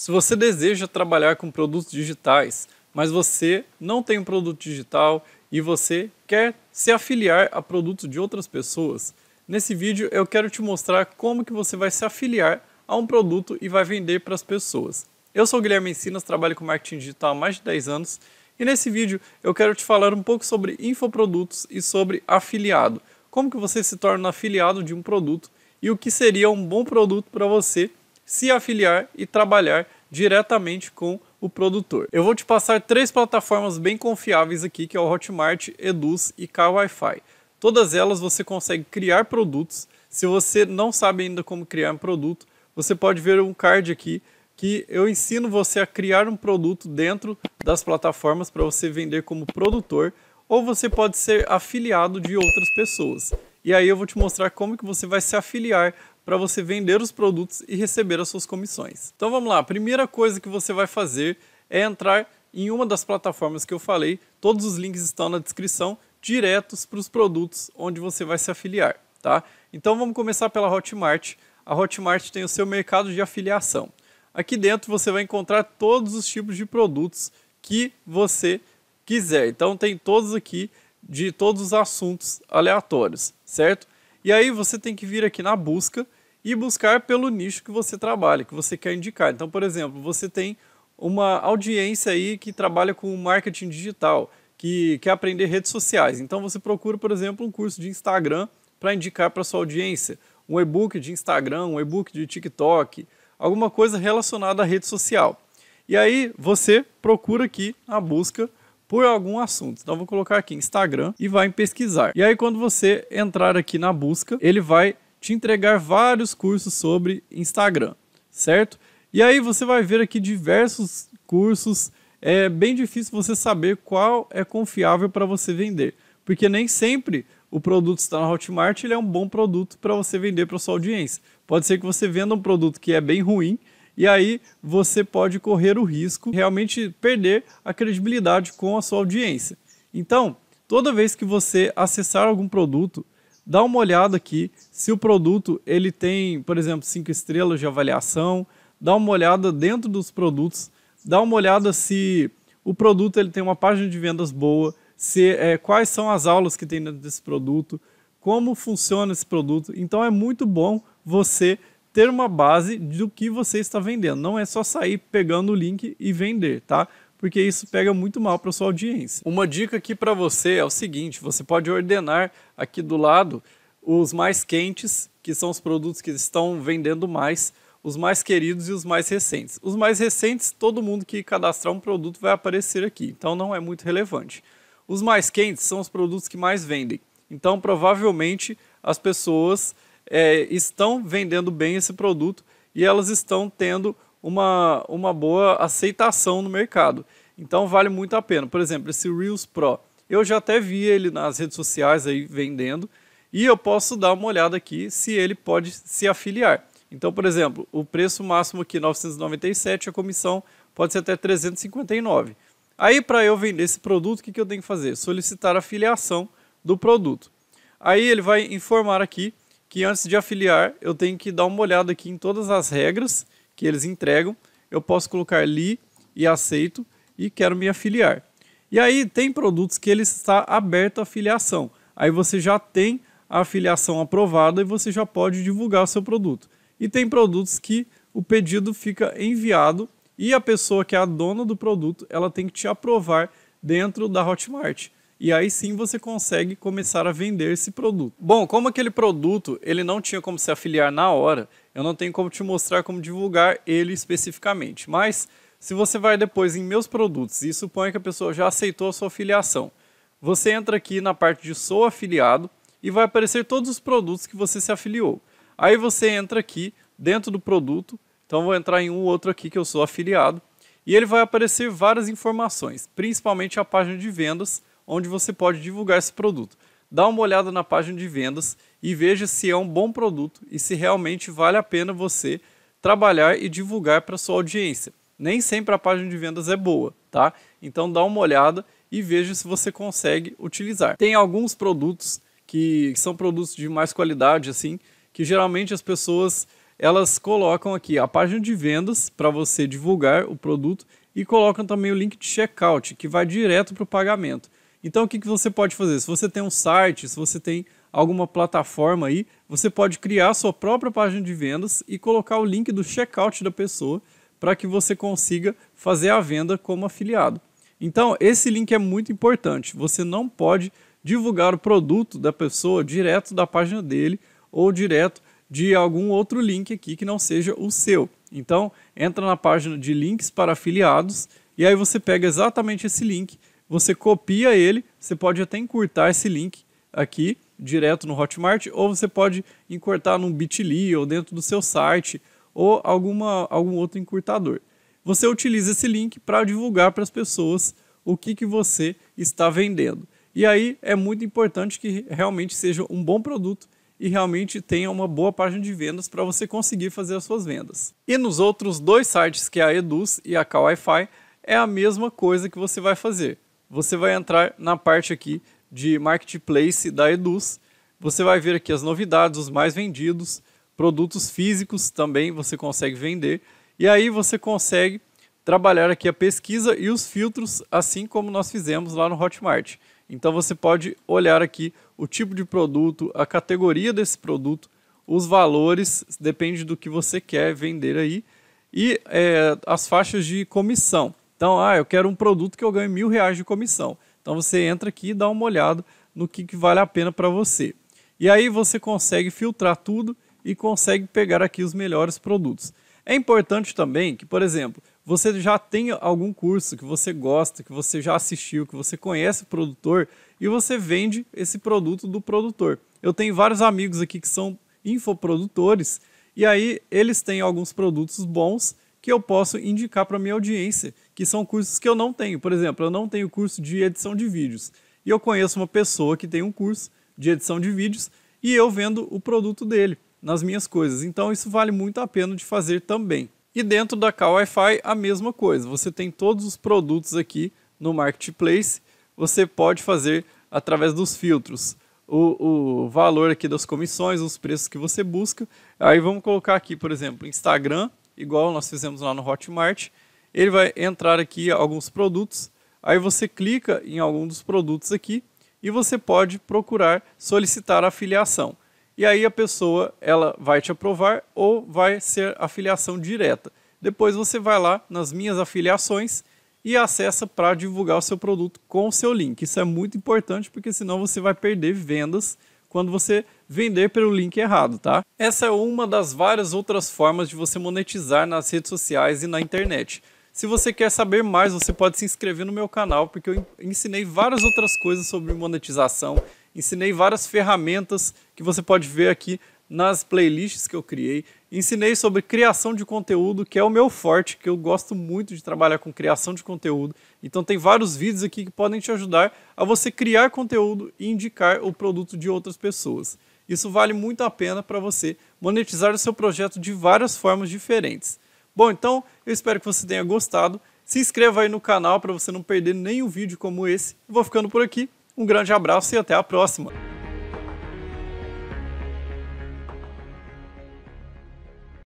Se você deseja trabalhar com produtos digitais, mas você não tem um produto digital e você quer se afiliar a produtos de outras pessoas, nesse vídeo eu quero te mostrar como que você vai se afiliar a um produto e vai vender para as pessoas. Eu sou Guilherme Ensinas, trabalho com marketing digital há mais de 10 anos e nesse vídeo eu quero te falar um pouco sobre infoprodutos e sobre afiliado. Como que você se torna afiliado de um produto e o que seria um bom produto para você se afiliar e trabalhar diretamente com o produtor. Eu vou te passar três plataformas bem confiáveis aqui, que é o Hotmart, Eduz e KWiFi. Todas elas você consegue criar produtos. Se você não sabe ainda como criar um produto, você pode ver um card aqui que eu ensino você a criar um produto dentro das plataformas para você vender como produtor ou você pode ser afiliado de outras pessoas. E aí eu vou te mostrar como que você vai se afiliar para você vender os produtos e receber as suas comissões. Então vamos lá, a primeira coisa que você vai fazer é entrar em uma das plataformas que eu falei, todos os links estão na descrição, diretos para os produtos onde você vai se afiliar, tá? Então vamos começar pela Hotmart. A Hotmart tem o seu mercado de afiliação. Aqui dentro você vai encontrar todos os tipos de produtos que você quiser. Então tem todos aqui de todos os assuntos aleatórios, certo? E aí você tem que vir aqui na busca e buscar pelo nicho que você trabalha, que você quer indicar. Então, por exemplo, você tem uma audiência aí que trabalha com marketing digital, que quer aprender redes sociais. Então, você procura, por exemplo, um curso de Instagram para indicar para sua audiência, um e-book de Instagram, um e-book de TikTok, alguma coisa relacionada à rede social. E aí você procura aqui na busca por algum assunto. Então vou colocar aqui Instagram e vai em pesquisar. E aí quando você entrar aqui na busca, ele vai te entregar vários cursos sobre Instagram, certo? E aí você vai ver aqui diversos cursos. É bem difícil você saber qual é confiável para você vender, porque nem sempre o produto está na Hotmart, ele é um bom produto para você vender para sua audiência. Pode ser que você venda um produto que é bem ruim e aí você pode correr o risco de realmente perder a credibilidade com a sua audiência. Então, toda vez que você acessar algum produto, dá uma olhada aqui se o produto ele tem, por exemplo, cinco estrelas de avaliação, dá uma olhada dentro dos produtos, dá uma olhada se o produto ele tem uma página de vendas boa, se é, quais são as aulas que tem dentro desse produto, como funciona esse produto. Então é muito bom você ter uma base do que você está vendendo. Não é só sair pegando o link e vender, tá? porque isso pega muito mal para sua audiência. Uma dica aqui para você é o seguinte: você pode ordenar aqui do lado os mais quentes, que são os produtos que estão vendendo mais, os mais queridos e os mais recentes. Os mais recentes, todo mundo que cadastrar um produto vai aparecer aqui, então não é muito relevante. Os mais quentes são os produtos que mais vendem, então provavelmente as pessoas é, estão vendendo bem esse produto e elas estão tendo uma, uma boa aceitação no mercado. Então vale muito a pena. Por exemplo, esse Reels Pro, eu já até vi ele nas redes sociais aí vendendo e eu posso dar uma olhada aqui se ele pode se afiliar. Então, por exemplo, o preço máximo aqui 997, a comissão pode ser até 359. Aí para eu vender esse produto, o que, que eu tenho que fazer? Solicitar a filiação do produto. Aí ele vai informar aqui que antes de afiliar, eu tenho que dar uma olhada aqui em todas as regras que eles entregam, eu posso colocar li e aceito e quero me afiliar. E aí tem produtos que ele está aberto à filiação. Aí você já tem a afiliação aprovada e você já pode divulgar o seu produto. E tem produtos que o pedido fica enviado e a pessoa que é a dona do produto, ela tem que te aprovar dentro da Hotmart e aí sim você consegue começar a vender esse produto. Bom, como aquele produto ele não tinha como se afiliar na hora, eu não tenho como te mostrar como divulgar ele especificamente, mas se você vai depois em meus produtos e suponha que a pessoa já aceitou a sua afiliação, você entra aqui na parte de sou afiliado e vai aparecer todos os produtos que você se afiliou. Aí você entra aqui dentro do produto, então vou entrar em um outro aqui que eu sou afiliado, e ele vai aparecer várias informações, principalmente a página de vendas, onde você pode divulgar esse produto. Dá uma olhada na página de vendas e veja se é um bom produto e se realmente vale a pena você trabalhar e divulgar para sua audiência. Nem sempre a página de vendas é boa, tá? Então dá uma olhada e veja se você consegue utilizar. Tem alguns produtos que são produtos de mais qualidade assim, que geralmente as pessoas elas colocam aqui a página de vendas para você divulgar o produto e colocam também o link de checkout, que vai direto para o pagamento. Então o que, que você pode fazer? Se você tem um site, se você tem alguma plataforma aí, você pode criar sua própria página de vendas e colocar o link do checkout da pessoa para que você consiga fazer a venda como afiliado. Então, esse link é muito importante. Você não pode divulgar o produto da pessoa direto da página dele ou direto de algum outro link aqui que não seja o seu. Então, entra na página de links para afiliados e aí você pega exatamente esse link você copia ele, você pode até encurtar esse link aqui direto no Hotmart, ou você pode encurtar num Bitly ou dentro do seu site ou alguma, algum outro encurtador. Você utiliza esse link para divulgar para as pessoas o que, que você está vendendo. E aí é muito importante que realmente seja um bom produto e realmente tenha uma boa página de vendas para você conseguir fazer as suas vendas. E nos outros dois sites, que é a Eduz e a Cal fi é a mesma coisa que você vai fazer você vai entrar na parte aqui de Marketplace da Eduz. Você vai ver aqui as novidades, os mais vendidos, produtos físicos também você consegue vender. E aí você consegue trabalhar aqui a pesquisa e os filtros, assim como nós fizemos lá no Hotmart. Então você pode olhar aqui o tipo de produto, a categoria desse produto, os valores, depende do que você quer vender aí, e é, as faixas de comissão. Então, ah, eu quero um produto que eu ganhe mil reais de comissão. Então você entra aqui e dá uma olhada no que, que vale a pena para você. E aí você consegue filtrar tudo e consegue pegar aqui os melhores produtos. É importante também que, por exemplo, você já tenha algum curso que você gosta, que você já assistiu, que você conhece o produtor e você vende esse produto do produtor. Eu tenho vários amigos aqui que são infoprodutores e aí eles têm alguns produtos bons que eu posso indicar para minha audiência, que são cursos que eu não tenho. Por exemplo, eu não tenho curso de edição de vídeos. E eu conheço uma pessoa que tem um curso de edição de vídeos e eu vendo o produto dele nas minhas coisas. Então isso vale muito a pena de fazer também. E dentro da Wi-Fi a mesma coisa. Você tem todos os produtos aqui no marketplace. Você pode fazer através dos filtros o, o valor aqui das comissões, os preços que você busca. Aí vamos colocar aqui, por exemplo, Instagram igual nós fizemos lá no Hotmart. Ele vai entrar aqui alguns produtos, aí você clica em algum dos produtos aqui e você pode procurar solicitar a filiação. E aí a pessoa ela vai te aprovar ou vai ser afiliação direta. Depois você vai lá nas minhas afiliações e acessa para divulgar o seu produto com o seu link. Isso é muito importante porque senão você vai perder vendas quando você vender pelo link errado, tá? Essa é uma das várias outras formas de você monetizar nas redes sociais e na internet. Se você quer saber mais, você pode se inscrever no meu canal, porque eu ensinei várias outras coisas sobre monetização, ensinei várias ferramentas que você pode ver aqui nas playlists que eu criei, ensinei sobre criação de conteúdo, que é o meu forte, que eu gosto muito de trabalhar com criação de conteúdo. Então tem vários vídeos aqui que podem te ajudar a você criar conteúdo e indicar o produto de outras pessoas. Isso vale muito a pena para você monetizar o seu projeto de várias formas diferentes. Bom, então eu espero que você tenha gostado. Se inscreva aí no canal para você não perder nenhum vídeo como esse. vou ficando por aqui. Um grande abraço e até a próxima!